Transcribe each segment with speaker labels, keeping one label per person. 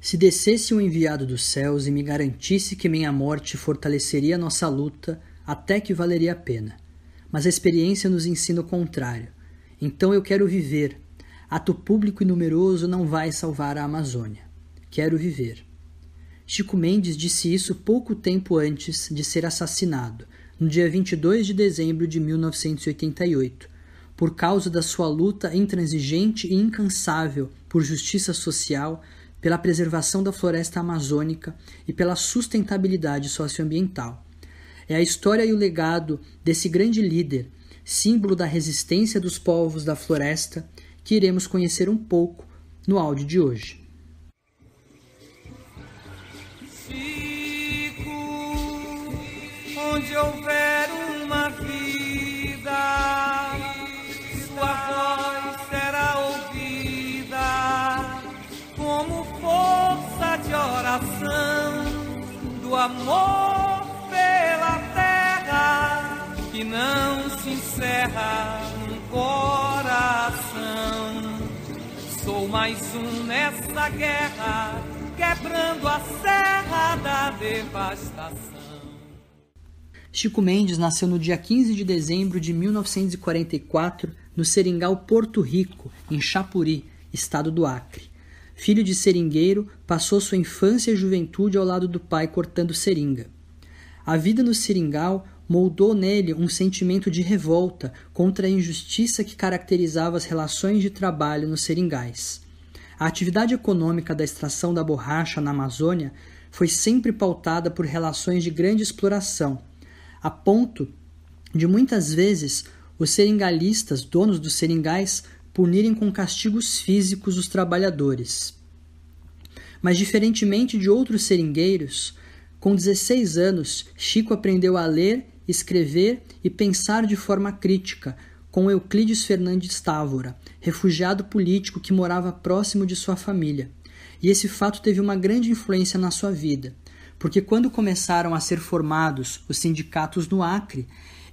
Speaker 1: Se descesse um enviado dos céus e me garantisse que minha morte fortaleceria nossa luta, até que valeria a pena. Mas a experiência nos ensina o contrário. Então eu quero viver. Ato público e numeroso não vai salvar a Amazônia. Quero viver. Chico Mendes disse isso pouco tempo antes de ser assassinado, no dia 22 de dezembro de 1988, por causa da sua luta intransigente e incansável por justiça social pela preservação da floresta amazônica e pela sustentabilidade socioambiental. É a história e o legado desse grande líder, símbolo da resistência dos povos da floresta, que iremos conhecer um pouco no áudio de hoje. Fico onde houver doce oração do amor pela terra que não se encerra no coração. Sou mais um nessa guerra, quebrando a serra da devastação. Chico Mendes nasceu no dia 15 de dezembro de 1944 no Seringal Porto Rico, em Chapuri, estado do Acre filho de seringueiro, passou sua infância e juventude ao lado do pai cortando seringa. A vida no seringal moldou nele um sentimento de revolta contra a injustiça que caracterizava as relações de trabalho nos seringais. A atividade econômica da extração da borracha na Amazônia foi sempre pautada por relações de grande exploração, a ponto de muitas vezes os seringalistas, donos dos seringais, punirem com castigos físicos os trabalhadores. Mas, diferentemente de outros seringueiros, com 16 anos, Chico aprendeu a ler, escrever e pensar de forma crítica com Euclides Fernandes Távora, refugiado político que morava próximo de sua família. E esse fato teve uma grande influência na sua vida, porque quando começaram a ser formados os sindicatos no Acre,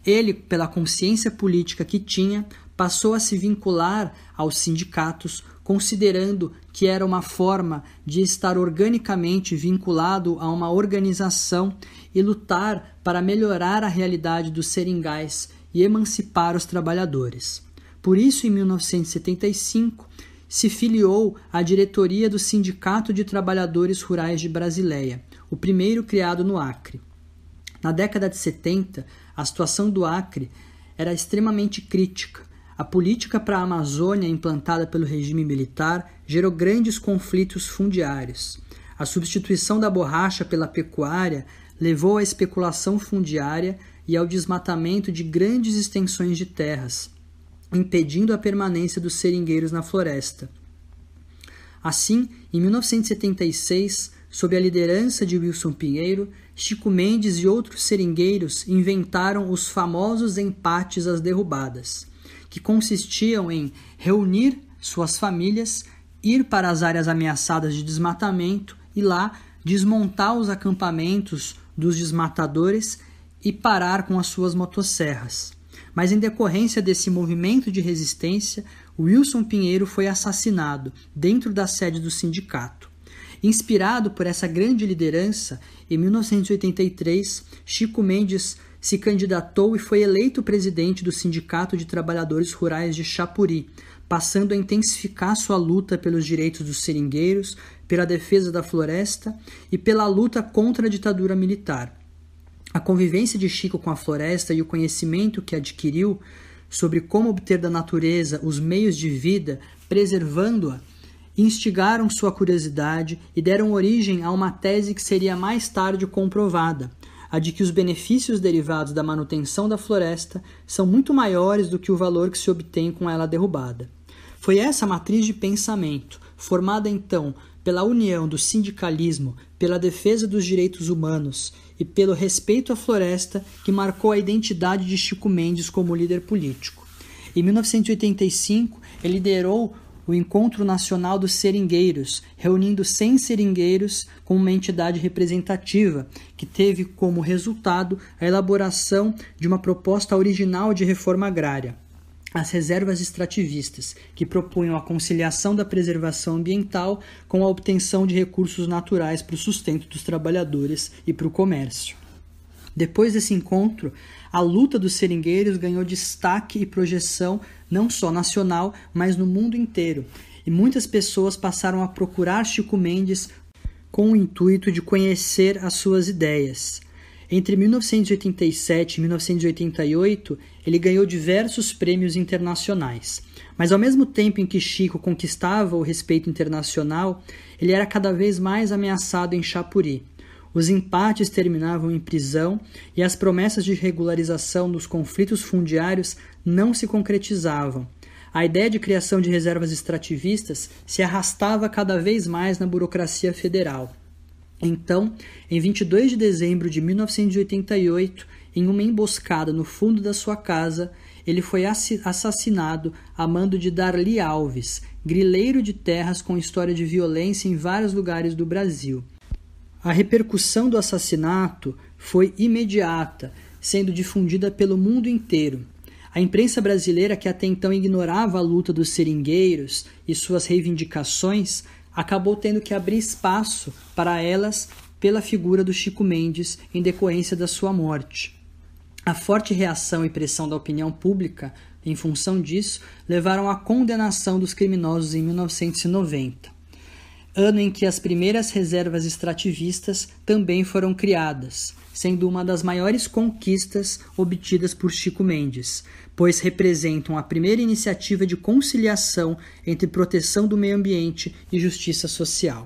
Speaker 1: ele, pela consciência política que tinha, passou a se vincular aos sindicatos, considerando que era uma forma de estar organicamente vinculado a uma organização e lutar para melhorar a realidade dos seringais e emancipar os trabalhadores. Por isso, em 1975, se filiou à diretoria do Sindicato de Trabalhadores Rurais de Brasileia, o primeiro criado no Acre. Na década de 70, a situação do Acre era extremamente crítica a política para a Amazônia implantada pelo regime militar gerou grandes conflitos fundiários. A substituição da borracha pela pecuária levou à especulação fundiária e ao desmatamento de grandes extensões de terras, impedindo a permanência dos seringueiros na floresta. Assim, em 1976, sob a liderança de Wilson Pinheiro, Chico Mendes e outros seringueiros inventaram os famosos empates às derrubadas que consistiam em reunir suas famílias, ir para as áreas ameaçadas de desmatamento e lá desmontar os acampamentos dos desmatadores e parar com as suas motosserras. Mas em decorrência desse movimento de resistência, Wilson Pinheiro foi assassinado dentro da sede do sindicato. Inspirado por essa grande liderança, em 1983, Chico Mendes se candidatou e foi eleito presidente do Sindicato de Trabalhadores Rurais de Chapuri, passando a intensificar sua luta pelos direitos dos seringueiros, pela defesa da floresta e pela luta contra a ditadura militar. A convivência de Chico com a floresta e o conhecimento que adquiriu sobre como obter da natureza os meios de vida, preservando-a, instigaram sua curiosidade e deram origem a uma tese que seria mais tarde comprovada, a de que os benefícios derivados da manutenção da floresta são muito maiores do que o valor que se obtém com ela derrubada. Foi essa matriz de pensamento, formada então pela união do sindicalismo, pela defesa dos direitos humanos e pelo respeito à floresta, que marcou a identidade de Chico Mendes como líder político. Em 1985, ele liderou o Encontro Nacional dos Seringueiros, reunindo 100 seringueiros com uma entidade representativa, que teve como resultado a elaboração de uma proposta original de reforma agrária. As reservas extrativistas, que propunham a conciliação da preservação ambiental com a obtenção de recursos naturais para o sustento dos trabalhadores e para o comércio. Depois desse encontro, a luta dos seringueiros ganhou destaque e projeção não só nacional, mas no mundo inteiro. E muitas pessoas passaram a procurar Chico Mendes com o intuito de conhecer as suas ideias. Entre 1987 e 1988, ele ganhou diversos prêmios internacionais. Mas ao mesmo tempo em que Chico conquistava o respeito internacional, ele era cada vez mais ameaçado em Chapuri. Os empates terminavam em prisão e as promessas de regularização dos conflitos fundiários não se concretizavam. A ideia de criação de reservas extrativistas se arrastava cada vez mais na burocracia federal. Então, em 22 de dezembro de 1988, em uma emboscada no fundo da sua casa, ele foi assassinado a mando de Darli Alves, grileiro de terras com história de violência em vários lugares do Brasil. A repercussão do assassinato foi imediata, sendo difundida pelo mundo inteiro. A imprensa brasileira, que até então ignorava a luta dos seringueiros e suas reivindicações, acabou tendo que abrir espaço para elas pela figura do Chico Mendes em decorrência da sua morte. A forte reação e pressão da opinião pública, em função disso, levaram à condenação dos criminosos em 1990 ano em que as primeiras reservas extrativistas também foram criadas, sendo uma das maiores conquistas obtidas por Chico Mendes, pois representam a primeira iniciativa de conciliação entre proteção do meio ambiente e justiça social.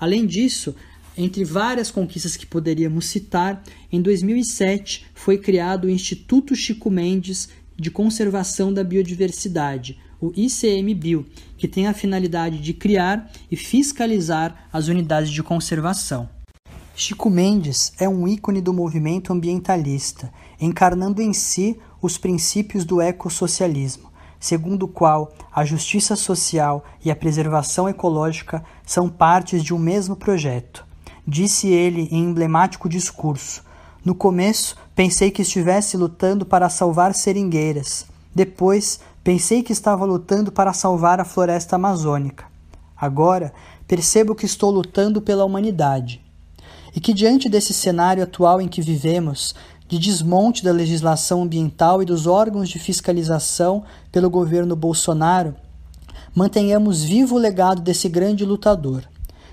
Speaker 1: Além disso, entre várias conquistas que poderíamos citar, em 2007 foi criado o Instituto Chico Mendes de Conservação da Biodiversidade, o ICMBio, que tem a finalidade de criar e fiscalizar as unidades de conservação. Chico Mendes é um ícone do movimento ambientalista, encarnando em si os princípios do ecossocialismo, segundo o qual a justiça social e a preservação ecológica são partes de um mesmo projeto. Disse ele em emblemático discurso: No começo, pensei que estivesse lutando para salvar seringueiras. Depois, Pensei que estava lutando para salvar a floresta amazônica. Agora percebo que estou lutando pela humanidade. E que, diante desse cenário atual em que vivemos, de desmonte da legislação ambiental e dos órgãos de fiscalização pelo governo Bolsonaro, mantenhamos vivo o legado desse grande lutador.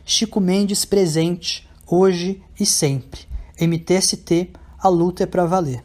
Speaker 1: Chico Mendes presente, hoje e sempre. MTST, a luta é para valer.